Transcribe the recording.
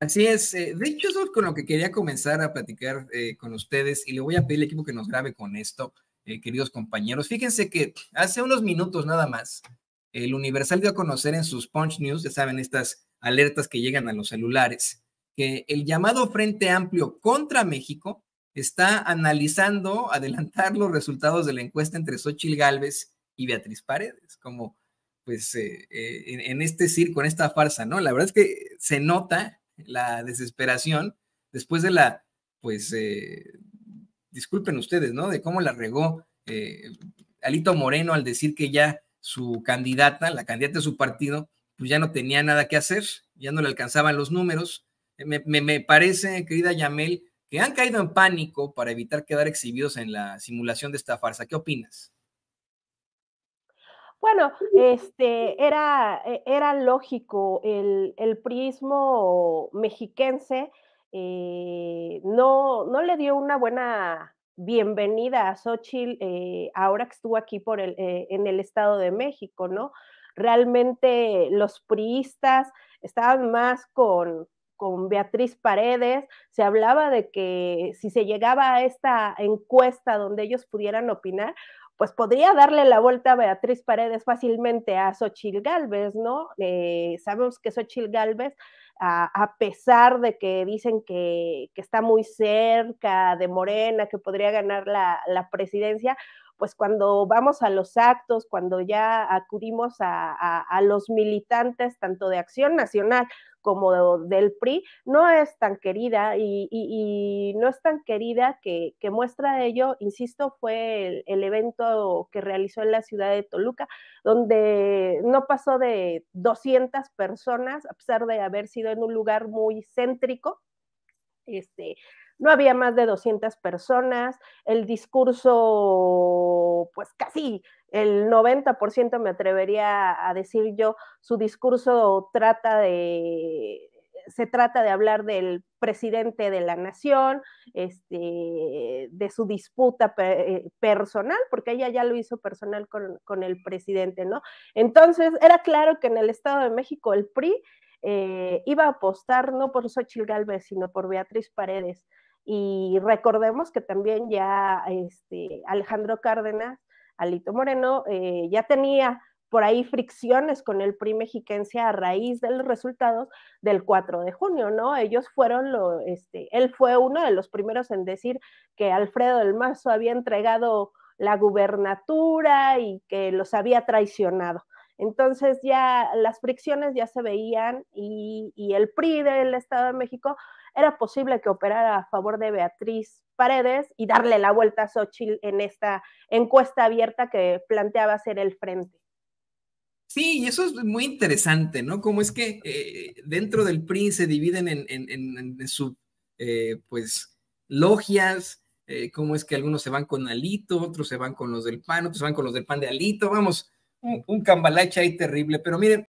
Así es. Eh, de hecho, eso es con lo que quería comenzar a platicar eh, con ustedes y le voy a pedir al equipo que nos grabe con esto, eh, queridos compañeros. Fíjense que hace unos minutos nada más, el Universal dio a conocer en sus Punch News, ya saben, estas alertas que llegan a los celulares, que el llamado Frente Amplio contra México está analizando adelantar los resultados de la encuesta entre Xochil Galvez y Beatriz Paredes, como pues en, en este circo, en esta farsa, ¿no? La verdad es que se nota la desesperación después de la, pues, eh, disculpen ustedes, ¿no? De cómo la regó eh, Alito Moreno al decir que ya su candidata, la candidata de su partido, pues ya no tenía nada que hacer, ya no le alcanzaban los números. Eh, me parece, querida Yamel, que han caído en pánico para evitar quedar exhibidos en la simulación de esta farsa. ¿Qué opinas? bueno, este, era, e, era lógico, el, el prismo mexiquense eh, no, no le dio una buena bienvenida a Xochitl eh, ahora que estuvo aquí por el, eh, en el Estado de México, ¿no? Realmente los priistas estaban más con, con Beatriz Paredes, se hablaba de que si se llegaba a esta encuesta donde ellos pudieran opinar, pues podría darle la vuelta a Beatriz Paredes fácilmente a Xochil Gálvez, ¿no? Eh, sabemos que Xochil Gálvez, a, pesar de que dicen que, que, está muy cerca de Morena, que podría ganar la, la presidencia, pues cuando vamos a los actos, cuando ya acudimos a, los militantes tanto de Acción Nacional como del PRI, no es tan querida y, no es tan querida que, muestra ello, insisto, fue el, evento que realizó en la ciudad de Toluca, donde no pasó de 200 personas, a pesar de haber sido en un lugar muy céntrico. Este, no había más de 200 personas, el discurso, pues casi el 90% me atrevería a decir yo, su discurso trata de se trata de hablar del presidente de la nación, este, de su disputa eh, personal, porque ella ya lo hizo personal con, el presidente, ¿no? Entonces, era claro que en el Estado de México el PRI eh, iba a apostar no por Xochitl Galvez, sino por Beatriz Paredes. Y recordemos que también ya este, Alejandro Cárdenas, Alito Moreno, eh, ya tenía por ahí fricciones con el PRI mexiquense a raíz de los resultados del 4 de junio, ¿no? Ellos fueron lo, este, él fue uno de los primeros en decir que Alfredo del Mazo había entregado la gubernatura y que los había traicionado. Entonces ya las fricciones ya se veían y, el PRI del Estado de México era posible que operara a favor de Beatriz Paredes y darle la vuelta a Xochitl en esta encuesta abierta que planteaba ser el frente. Sí, y eso es muy interesante, ¿no? Como es que eh, dentro del PRI se dividen en, en, sub, eh, pues, logias, eh, cómo es que algunos se van con Alito, otros se van con los del PAN, otros se van con los del PAN de Alito, vamos, un, cambalache ahí terrible. Pero miren,